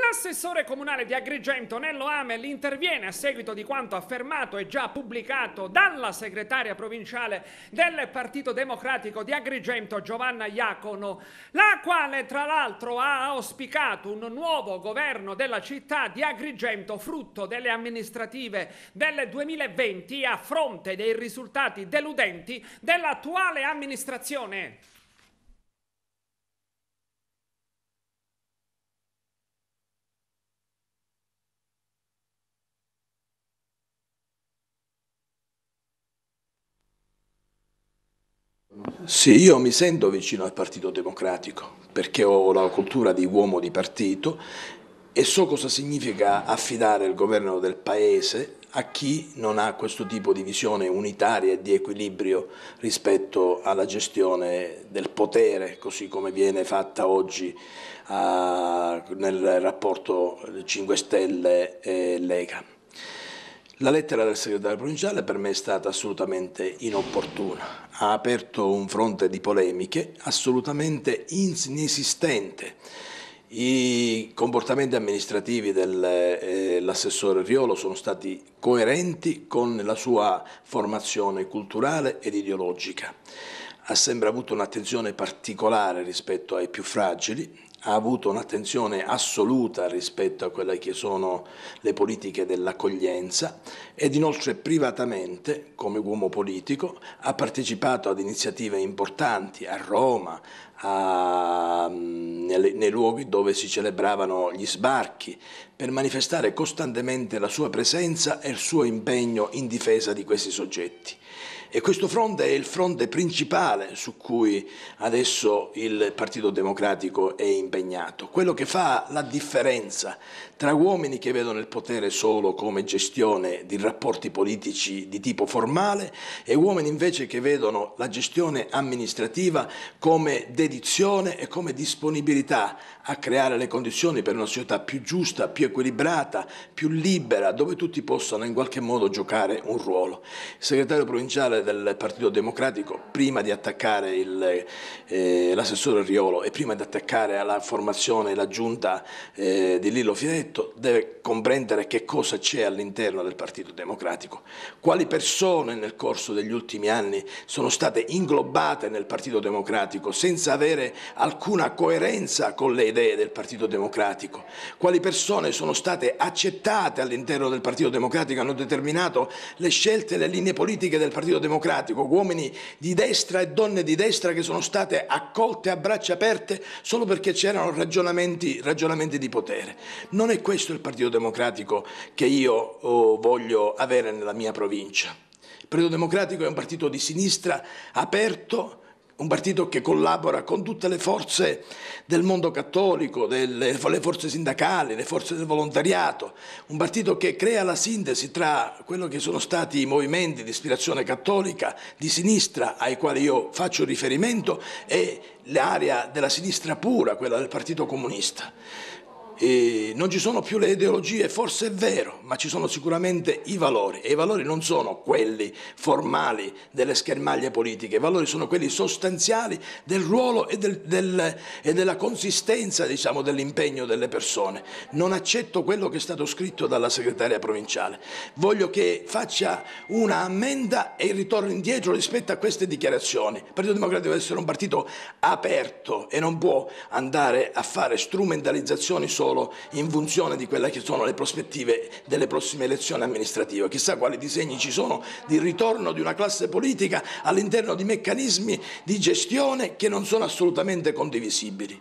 L'assessore comunale di Agrigento, Nello Amel, interviene a seguito di quanto affermato e già pubblicato dalla segretaria provinciale del Partito Democratico di Agrigento, Giovanna Iacono, la quale tra l'altro ha auspicato un nuovo governo della città di Agrigento frutto delle amministrative del 2020 a fronte dei risultati deludenti dell'attuale amministrazione. Sì, io mi sento vicino al Partito Democratico perché ho la cultura di uomo di partito e so cosa significa affidare il governo del paese a chi non ha questo tipo di visione unitaria e di equilibrio rispetto alla gestione del potere, così come viene fatta oggi a, ah, nel rapporto 5 Stelle e Lega. La lettera del segretario provinciale per me è stata assolutamente inopportuna, ha aperto un fronte di polemiche assolutamente inesistente. I comportamenti amministrativi dell'assessore eh, Riolo sono stati coerenti con la sua formazione culturale ed ideologica. Ha sempre avuto un'attenzione particolare rispetto ai più fragili, ha avuto un'attenzione assoluta rispetto a quelle che sono le politiche dell'accoglienza ed inoltre privatamente, come uomo politico, ha partecipato ad iniziative importanti a Roma, a, nei, nei luoghi dove si celebravano gli sbarchi, per manifestare costantemente la sua presenza e il suo impegno in difesa di questi soggetti. E questo fronte è il fronte principale su cui adesso il Partito Democratico è impegnato, quello che fa la differenza tra uomini che vedono il potere solo come gestione di rapporti politici di tipo formale e uomini invece che vedono la gestione amministrativa come dedizione e come disponibilità a creare le condizioni per una società più giusta, più equilibrata, più libera, dove tutti possano in qualche modo giocare un ruolo. Il segretario provinciale parlare del Partito Democratico prima di attaccare il, eh, l'assessore Riolo e prima di attaccare alla formazione e la giunta eh, di Lillo Fidetto deve comprendere che cosa c'è all'interno del Partito Democratico, quali persone nel corso degli ultimi anni sono state inglobate nel Partito Democratico senza avere alcuna coerenza con le idee del Partito Democratico, quali persone sono state accettate all'interno del Partito Democratico hanno determinato le scelte e le linee politiche del Partito Democratico Democratico, uomini di destra e donne di destra che sono state accolte a braccia aperte solo perché c'erano ragionamenti, ragionamenti, di potere. Non è questo il Partito Democratico che io oh, voglio avere nella mia provincia. Il Partito Democratico è un partito di sinistra aperto, un partito che collabora con tutte le forze del mondo cattolico, delle, le forze sindacali, le forze del volontariato, un partito che crea la sintesi tra quello che sono stati i movimenti di ispirazione cattolica di sinistra ai quali io faccio riferimento e l'area della sinistra pura, quella del Partito Comunista eh, non ci sono più le ideologie, forse è vero, ma ci sono sicuramente i valori e i valori non sono quelli formali delle schermaglie politiche, i valori sono quelli sostanziali del ruolo e, del, del, e della consistenza diciamo, dell'impegno delle persone. Non accetto quello che è stato scritto dalla segretaria provinciale, voglio che faccia una ammenda e il ritorno indietro rispetto a queste dichiarazioni. Il Partito Democratico deve essere un partito aperto e non può andare a fare strumentalizzazioni solo solo in funzione di quelle che sono le prospettive delle prossime elezioni amministrative. Chissà quali disegni ci sono di ritorno di una classe politica all'interno di meccanismi di gestione che non sono assolutamente condivisibili.